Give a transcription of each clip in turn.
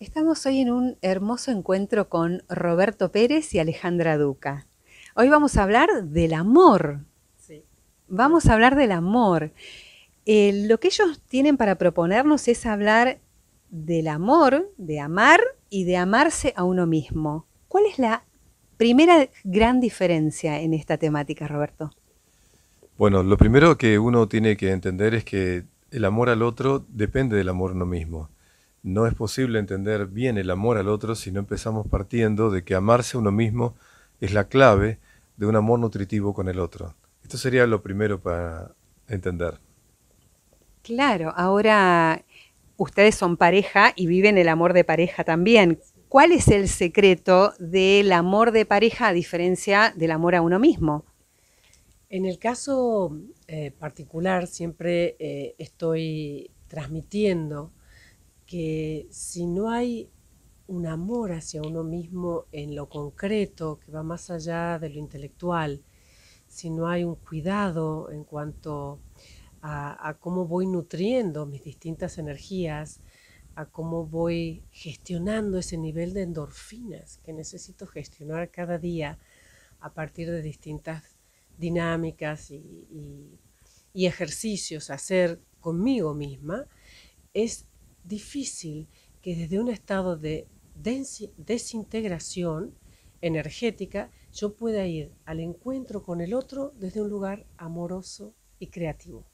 Estamos hoy en un hermoso encuentro con Roberto Pérez y Alejandra Duca. Hoy vamos a hablar del amor. Vamos a hablar del amor. Eh, lo que ellos tienen para proponernos es hablar del amor, de amar y de amarse a uno mismo. ¿Cuál es la primera gran diferencia en esta temática, Roberto? Bueno, lo primero que uno tiene que entender es que el amor al otro depende del amor a uno mismo. No es posible entender bien el amor al otro si no empezamos partiendo de que amarse a uno mismo es la clave de un amor nutritivo con el otro. Esto sería lo primero para entender. Claro, ahora ustedes son pareja y viven el amor de pareja también. ¿Cuál es el secreto del amor de pareja a diferencia del amor a uno mismo? En el caso eh, particular siempre eh, estoy transmitiendo que si no hay un amor hacia uno mismo en lo concreto, que va más allá de lo intelectual, si no hay un cuidado en cuanto a, cómo voy nutriendo mis distintas energías, a cómo voy gestionando ese nivel de endorfinas que necesito gestionar cada día a partir de distintas dinámicas y, ejercicios hacer conmigo misma, es difícil que desde un estado de desintegración energética yo pueda ir al encuentro con el otro desde un lugar amoroso y creativo.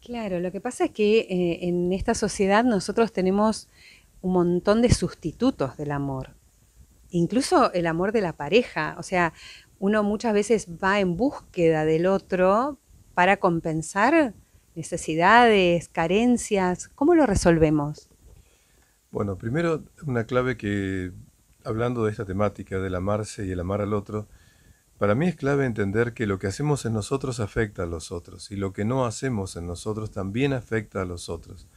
Claro, lo que pasa es que eh, en esta sociedad nosotros tenemos un montón de sustitutos del amor, incluso el amor de la pareja, o sea, uno muchas veces va en búsqueda del otro para compensar necesidades, carencias? ¿Cómo lo resolvemos? Bueno, primero una clave que, hablando de esta temática del amarse y el amar al otro, para mí es clave entender que lo que hacemos en nosotros afecta a los otros y lo que no hacemos en nosotros también afecta a los otros.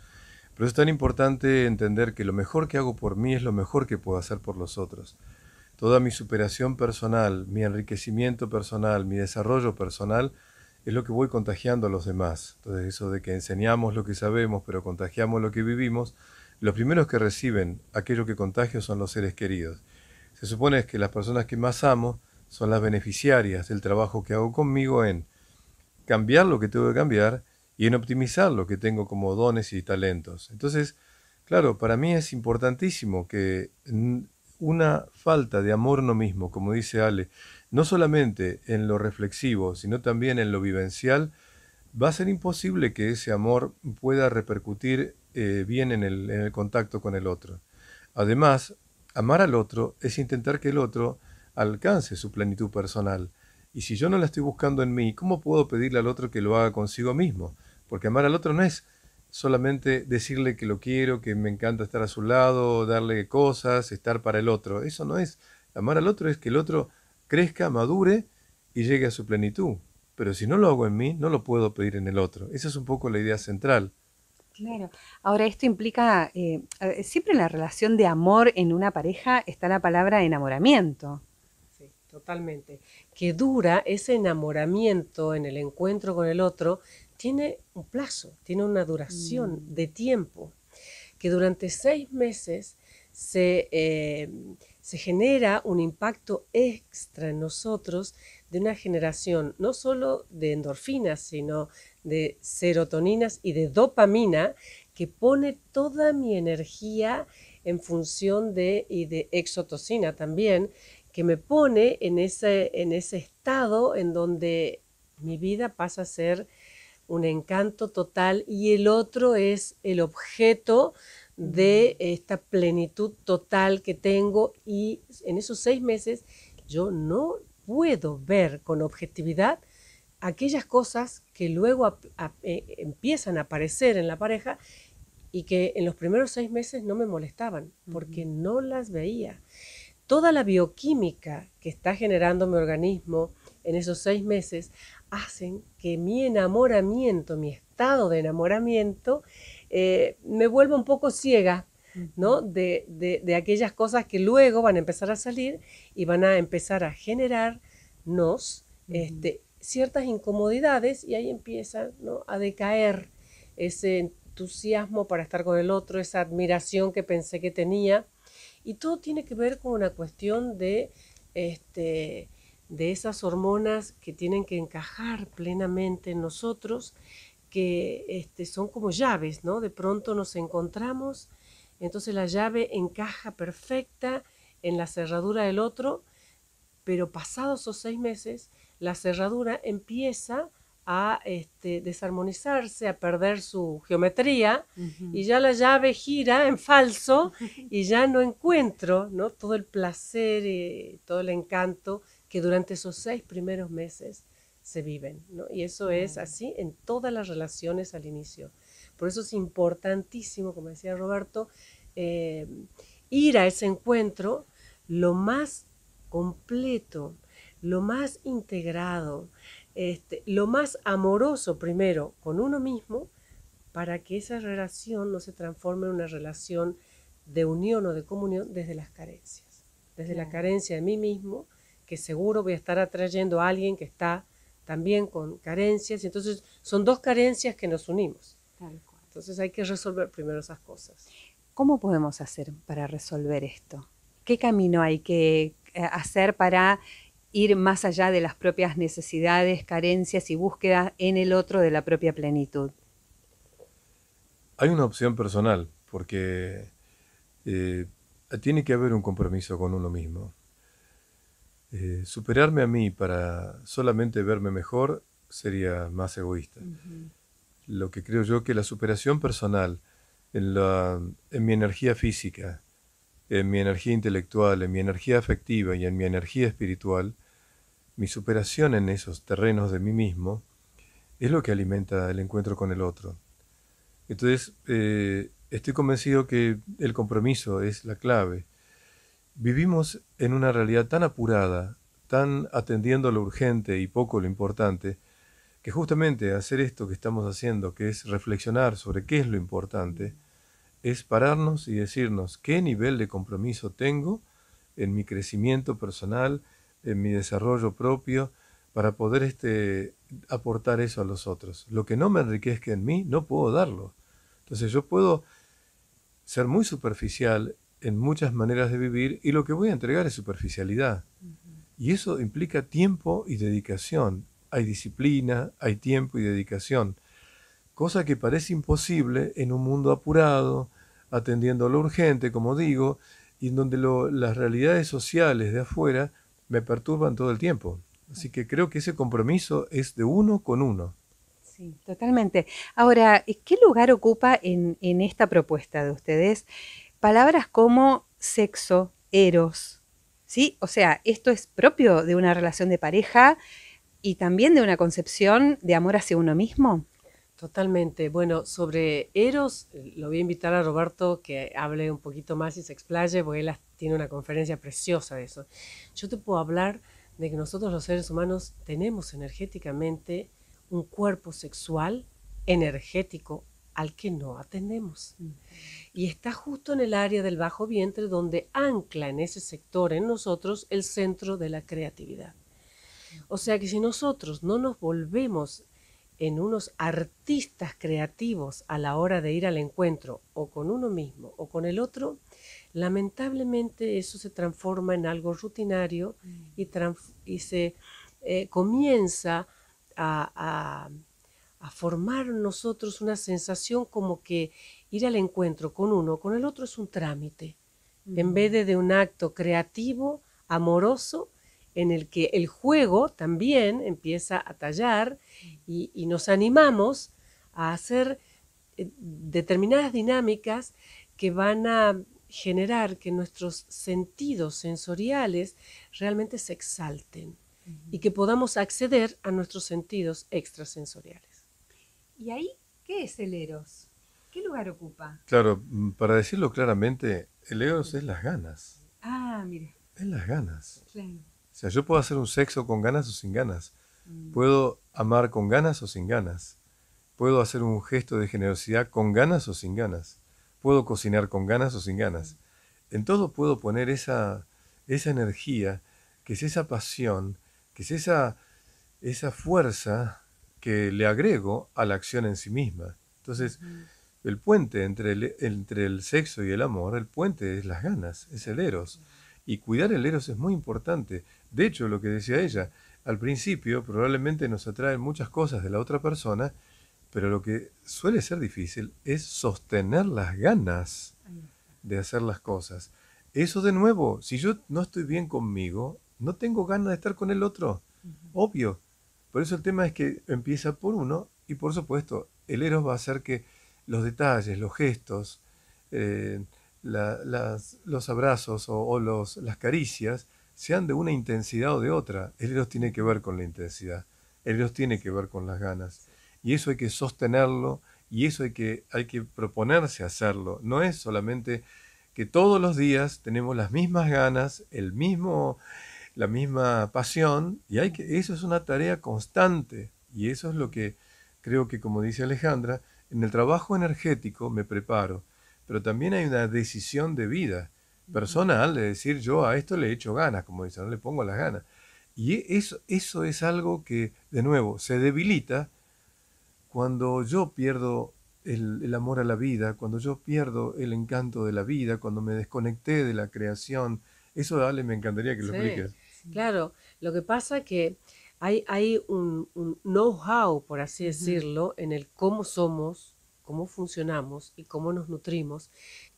Pero es tan importante entender que lo mejor que hago por mí es lo mejor que puedo hacer por los otros. Toda mi superación personal, mi enriquecimiento personal, mi desarrollo personal es lo que voy contagiando a los demás. Entonces eso de que enseñamos lo que sabemos, pero contagiamos lo que vivimos, los primeros que reciben aquello que contagio son los seres queridos. Se supone que las personas que más amo son las beneficiarias del trabajo que hago conmigo en cambiar lo que tengo que cambiar y en optimizar lo que tengo como dones y talentos. Entonces, claro, para mí es importantísimo que una falta de amor no mismo, como dice Ale, no solamente en lo reflexivo, sino también en lo vivencial, va a ser imposible que ese amor pueda repercutir eh, bien en el, en el contacto con el otro. Además, amar al otro es intentar que el otro alcance su plenitud personal. Y si yo no la estoy buscando en mí, ¿cómo puedo pedirle al otro que lo haga consigo mismo? Porque amar al otro no es solamente decirle que lo quiero, que me encanta estar a su lado, darle cosas, estar para el otro. Eso no es. Amar al otro es que el otro crezca, madure y llegue a su plenitud. Pero si no lo hago en mí, no lo puedo pedir en el otro. Esa es un poco la idea central. Claro. Ahora, esto implica, eh, siempre en la relación de amor en una pareja está la palabra enamoramiento. Sí, totalmente. Que dura ese enamoramiento en el encuentro con el otro, tiene un plazo, tiene una duración mm. de tiempo, que durante seis meses se, eh, se genera un impacto extra en nosotros de una generación no solo de endorfinas, sino de serotoninas y de dopamina, que pone toda mi energía en función de, y de exotocina también, que me pone en ese, en ese estado en donde mi vida pasa a ser un encanto total y el otro es el objeto de esta plenitud total que tengo y en esos seis meses yo no puedo ver con objetividad aquellas cosas que luego eh, empiezan a aparecer en la pareja y que en los primeros seis meses no me molestaban porque no las veía. Toda la bioquímica que está generando mi organismo en esos seis meses hacen que mi enamoramiento, mi estado de enamoramiento, eh, me vuelvo un poco ciega ¿no? De, aquellas cosas que luego van a empezar a salir y van a empezar a generarnos este, ciertas incomodidades y ahí empieza ¿no? a decaer ese entusiasmo para estar con el otro, esa admiración que pensé que tenía. Y todo tiene que ver con una cuestión de, este, de esas hormonas que tienen que encajar plenamente en nosotros que este, son como llaves, ¿no? De pronto nos encontramos, entonces la llave encaja perfecta en la cerradura del otro, pero pasados esos seis meses, la cerradura empieza a este, desarmonizarse, a perder su geometría, y ya la llave gira en falso y ya no encuentro ¿no? todo el placer y eh, todo el encanto que durante esos seis primeros meses se viven. ¿no? Y eso es así en todas las relaciones al inicio. Por eso es importantísimo, como decía Roberto, eh, ir a ese encuentro lo más completo, lo más integrado, este, lo más amoroso primero con uno mismo, para que esa relación no se transforme en una relación de unión o de comunión desde las carencias, desde la carencia de mí mismo, que seguro voy a estar atrayendo a alguien que está también con carencias. Entonces, son dos carencias que nos unimos. Entonces, hay que resolver primero esas cosas. ¿Cómo podemos hacer para resolver esto? ¿Qué camino hay que eh, hacer para ir más allá de las propias necesidades, carencias y búsquedas en el otro de la propia plenitud? Hay una opción personal, porque eh, tiene que haber un compromiso con uno mismo. Eh, superarme a mí para solamente verme mejor sería más egoísta. Lo que creo yo que la superación personal en, mi energía física, en mi energía intelectual, en mi energía afectiva y en mi energía espiritual, mi superación en esos terrenos de mí mismo es lo que alimenta el encuentro con el otro. Entonces, eh, estoy convencido que el compromiso es la clave. Vivimos en una realidad tan apurada, tan atendiendo lo urgente y poco lo importante, que justamente hacer esto que estamos haciendo, que es reflexionar sobre qué es lo importante, es pararnos y decirnos qué nivel de compromiso tengo en mi crecimiento personal, en mi desarrollo propio, para poder este, aportar eso a los otros. Lo que no me enriquezca en mí, no puedo darlo. Entonces yo puedo ser muy superficial en muchas maneras de vivir y lo que voy a entregar es superficialidad. Y eso implica tiempo y dedicación. Hay disciplina, hay tiempo y dedicación. Cosa que parece imposible en un mundo apurado, atendiendo lo urgente, como digo, y en donde las realidades sociales de afuera me perturban todo el tiempo. Así que creo que ese compromiso es de uno con uno. Sí, totalmente. Ahora, ¿qué lugar ocupa en, en esta propuesta de ustedes palabras como sexo, eros, ¿sí? O sea, esto es propio de una relación de pareja y también de una concepción de amor hacia uno mismo. Totalmente. Bueno, sobre Eros, lo voy a invitar a Roberto que hable un poquito más y se explaye, porque él tiene una conferencia preciosa de eso. Yo te puedo hablar de que nosotros los seres humanos tenemos energéticamente un cuerpo sexual energético al que no atendemos. Mm y está justo en el área del bajo vientre donde ancla en ese sector en nosotros el centro de la creatividad. O sea que si nosotros no nos volvemos en unos artistas creativos a la hora de ir al encuentro o con uno mismo o con el otro, lamentablemente eso se transforma en algo rutinario y, se eh, comienza a, a, formar nosotros una sensación como que ir al encuentro con uno, con el otro es un trámite, en vez de, un acto creativo, amoroso, en el que el juego también empieza a tallar y, nos animamos a hacer eh, determinadas dinámicas que van a generar que nuestros sentidos sensoriales realmente se exalten y que podamos acceder a nuestros sentidos extrasensoriales. ¿Y ahí qué es el eros? ¿Qué lugar ocupa? Claro, mm, para decirlo claramente, el ego es las ganas. Ah, mire. Es las ganas. O sea, yo puedo hacer un sexo con ganas o sin ganas. Mm. Puedo amar con ganas o sin ganas. Puedo hacer un gesto de generosidad con ganas o sin ganas. Puedo cocinar con ganas o sin ganas. Mm. En todo puedo poner esa, esa energía, que es esa pasión, que es esa, esa fuerza que le agrego a la acción en sí misma. Entonces, el puente entre el, entre el sexo y el amor, el puente es las ganas, es el eros. Y cuidar el eros es muy importante. De hecho, lo que decía ella, al principio probablemente nos atraen muchas cosas de la otra persona, pero lo que suele ser difícil es sostener las ganas de hacer las cosas. Eso de nuevo, si yo no estoy bien conmigo, no tengo ganas de estar con el otro. Obvio. Por eso el tema es que empieza por uno y por supuesto el Eros va a hacer que los detalles, los gestos, eh, los abrazos o, las caricias sean de una intensidad o de otra. El los tiene que ver con la intensidad, el los tiene que ver con las ganas. Y eso hay que sostenerlo y eso hay que, hay que proponerse hacerlo. No es solamente que todos los días tenemos las mismas ganas, el mismo, la misma pasión, y hay que, eso es una tarea constante. Y eso es lo que creo que, como dice Alejandra, en el trabajo energético me preparo, pero también hay una decisión de vida personal de decir yo a esto le echo ganas, como dicen, no le pongo las ganas. Y eso, eso es algo que, de nuevo, se debilita cuando yo pierdo el, amor a la vida, cuando yo pierdo el encanto de la vida, cuando me desconecté de la creación. Eso, Dale me encantaría que lo expliques. Claro, lo que pasa es que hay, un, know-how, por así decirlo, en el cómo somos, cómo funcionamos y cómo nos nutrimos,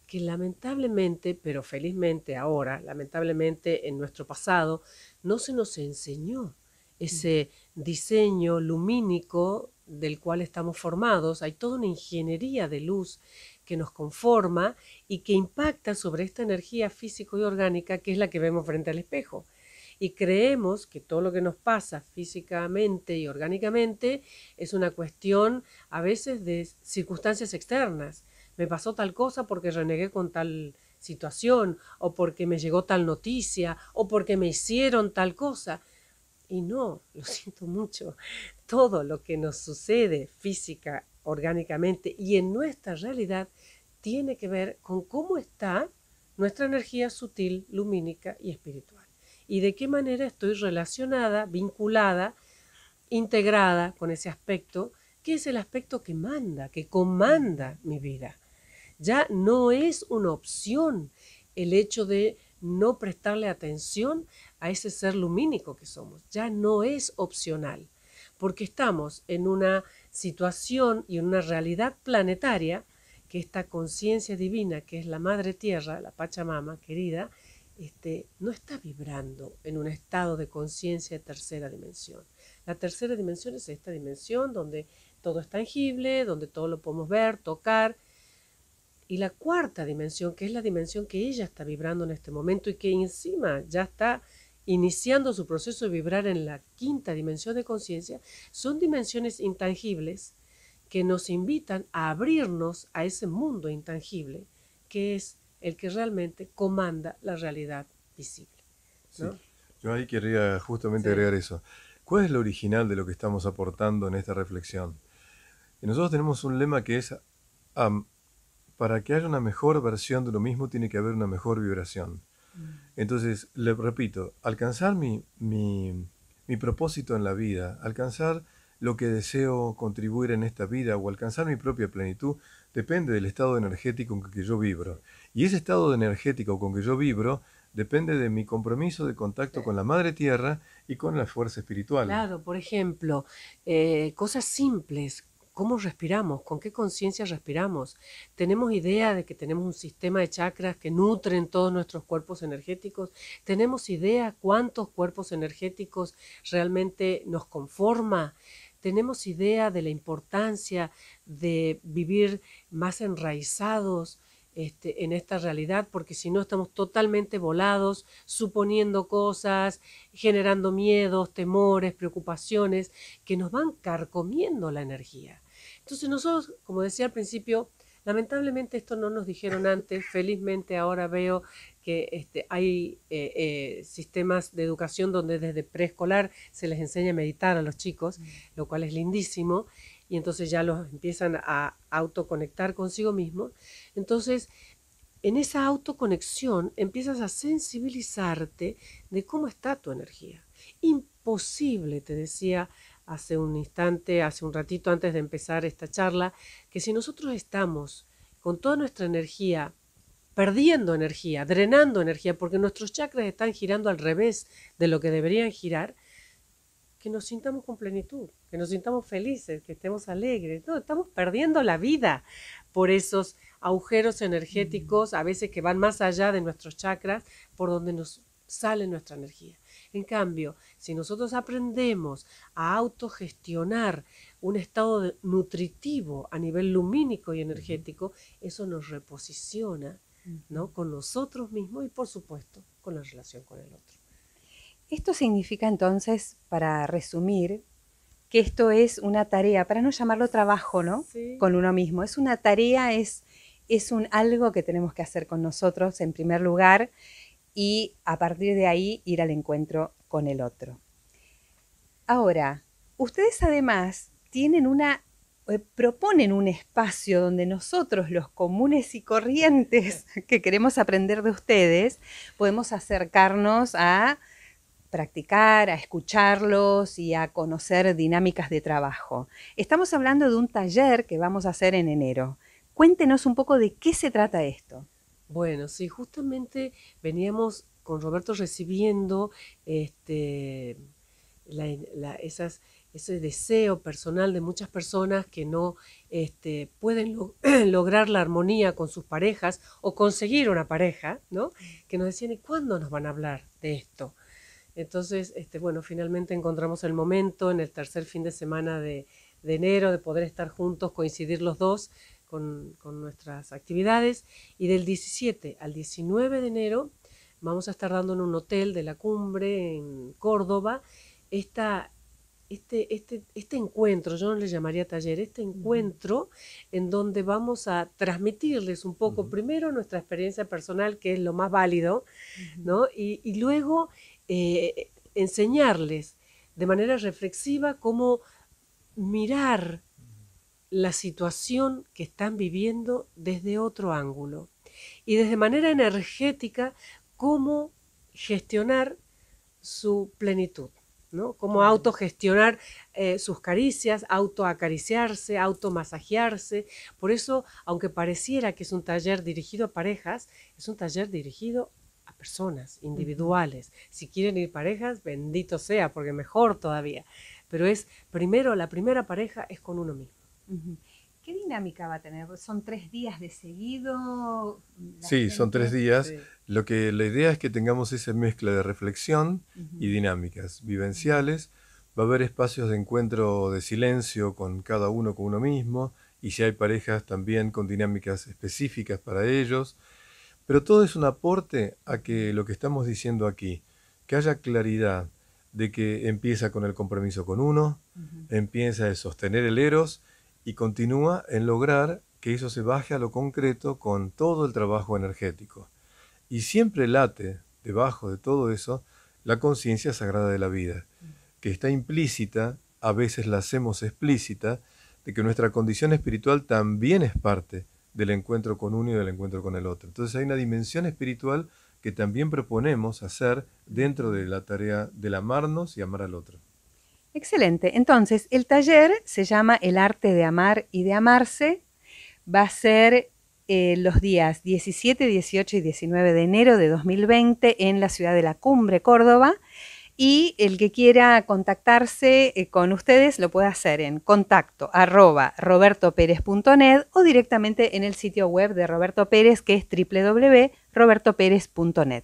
que lamentablemente, pero felizmente ahora, lamentablemente en nuestro pasado, no se nos enseñó ese diseño lumínico del cual estamos formados. Hay toda una ingeniería de luz que nos conforma y que impacta sobre esta energía físico y orgánica que es la que vemos frente al espejo y creemos que todo lo que nos pasa físicamente y orgánicamente es una cuestión a veces de circunstancias externas. Me pasó tal cosa porque renegué con tal situación o porque me llegó tal noticia o porque me hicieron tal cosa. Y no, lo siento mucho, todo lo que nos sucede física, orgánicamente y en nuestra realidad tiene que ver con cómo está nuestra energía sutil, lumínica y espiritual y de qué manera estoy relacionada, vinculada, integrada con ese aspecto, que es el aspecto que manda, que comanda mi vida. Ya no es una opción el hecho de no prestarle atención a ese ser lumínico que somos. Ya no es opcional, porque estamos en una situación y en una realidad planetaria que esta conciencia divina, que es la Madre Tierra, la Pachamama querida, este, no está vibrando en un estado de conciencia de tercera dimensión. La tercera dimensión es esta dimensión donde todo es tangible, donde todo lo podemos ver, tocar. Y la cuarta dimensión, que es la dimensión que ella está vibrando en este momento y que encima ya está iniciando su proceso de vibrar en la quinta dimensión de conciencia, son dimensiones intangibles que nos invitan a abrirnos a ese mundo intangible que es el que realmente comanda la realidad visible. Yo ahí querría justamente agregar eso. ¿Cuál es lo original de lo que estamos aportando en esta reflexión? Y nosotros tenemos un lema que es, para que haya una mejor versión de lo mismo tiene que haber una mejor vibración. Mm. Entonces, le repito, alcanzar mi, mi propósito en la vida, alcanzar lo que deseo contribuir en esta vida o alcanzar mi propia plenitud, depende del estado energético en que yo vibro. Y ese estado energético con que yo vibro depende de mi compromiso de contacto con la madre tierra y con la fuerza espiritual. Claro, por ejemplo, eh, cosas simples, cómo respiramos, con qué conciencia respiramos. Tenemos idea de que tenemos un sistema de chakras que nutren todos nuestros cuerpos energéticos. Tenemos idea cuántos cuerpos energéticos realmente nos conforma. Tenemos idea de la importancia de vivir más enraizados, este, en esta realidad, porque si no estamos totalmente volados, suponiendo cosas, generando miedos, temores, preocupaciones, que nos van carcomiendo la energía. Entonces nosotros, como decía al principio, lamentablemente esto no nos dijeron antes, felizmente ahora veo que este, hay eh, eh, sistemas de educación donde desde preescolar se les enseña a meditar a los chicos, mm. lo cual es lindísimo y entonces ya los empiezan a autoconectar consigo mismo. Entonces, en esa autoconexión empiezas a sensibilizarte de cómo está tu energía. Imposible, te decía hace un instante, hace un ratito antes de empezar esta charla, que si nosotros estamos con toda nuestra energía perdiendo energía, drenando energía, porque nuestros chakras están girando al revés de lo que deberían girar, que nos sintamos con plenitud, que nos sintamos felices, que estemos alegres. No, estamos perdiendo la vida por esos agujeros energéticos, a veces que van más allá de nuestros chakras, por donde nos sale nuestra energía. En cambio, si nosotros aprendemos a autogestionar un estado nutritivo a nivel lumínico y energético, eso nos reposiciona ¿no? con nosotros mismos y por supuesto con la relación con el otro. Esto significa entonces, para resumir, que esto es una tarea, para no llamarlo trabajo, ¿no? Con uno mismo. Es una tarea, es, es un algo que tenemos que hacer con nosotros en primer lugar y a partir de ahí ir al encuentro con el otro. Ahora, ustedes además tienen una eh, proponen un espacio donde nosotros, los comunes y corrientes que queremos aprender de ustedes, podemos acercarnos a practicar, a escucharlos y a conocer dinámicas de trabajo. Estamos hablando de un taller que vamos a hacer en enero. Cuéntenos un poco de qué se trata esto. Bueno, sí, justamente veníamos con Roberto recibiendo este, ese deseo personal de muchas personas que no este, pueden lograr la armonía con sus parejas o conseguir una pareja, ¿no? Que nos decían, ¿y cuándo nos van a hablar de esto? Entonces, este, bueno, finalmente encontramos el momento en el tercer fin de semana de, enero de poder estar juntos, coincidir los dos con, nuestras actividades. Y del 17 al 19 de enero vamos a estar dando en un hotel de la cumbre en Córdoba esta, este, este, este encuentro, yo no le llamaría taller, este encuentro en donde vamos a transmitirles un poco primero nuestra experiencia personal, que es lo más válido, ¿no? y luego eh, enseñarles de manera reflexiva cómo mirar la situación que están viviendo desde otro ángulo y desde manera energética cómo gestionar su plenitud, ¿no? cómo autogestionar eh, sus caricias, autoacariciarse, automasajearse. Por eso, aunque pareciera que es un taller dirigido a parejas, es un taller dirigido personas individuales. Si quieren ir parejas, bendito sea, porque mejor todavía. Pero es primero, la primera pareja es con uno mismo. ¿Qué dinámica va a tener? ¿Son tres días de seguido? Sí, son tres días. Lo que la idea es que tengamos esa mezcla de reflexión y dinámicas vivenciales. Va a haber espacios de encuentro de silencio con cada uno, con uno mismo. Y si hay parejas también con dinámicas específicas para ellos. Pero todo es un aporte a que lo que estamos diciendo aquí, que haya claridad de que empieza con el compromiso con uno, empieza en sostener el eros y continúa en lograr que eso se baje a lo concreto con todo el trabajo energético. Y siempre late debajo de todo eso la conciencia sagrada de la vida, que está implícita, a veces la hacemos explícita, de que nuestra condición espiritual también es parte del encuentro con uno y del encuentro con el otro. Entonces hay una dimensión espiritual que también proponemos hacer dentro de la tarea del amarnos y amar al otro. Excelente. Entonces, el taller se llama El arte de amar y de amarse. Va a ser eh, los días 17, 18 y 19 de enero de 2020 en la ciudad de La Cumbre, Córdoba y el que quiera contactarse eh, con ustedes lo puede hacer en contacto arroba o directamente en el sitio web de Roberto Pérez que es www.robertopérez.net.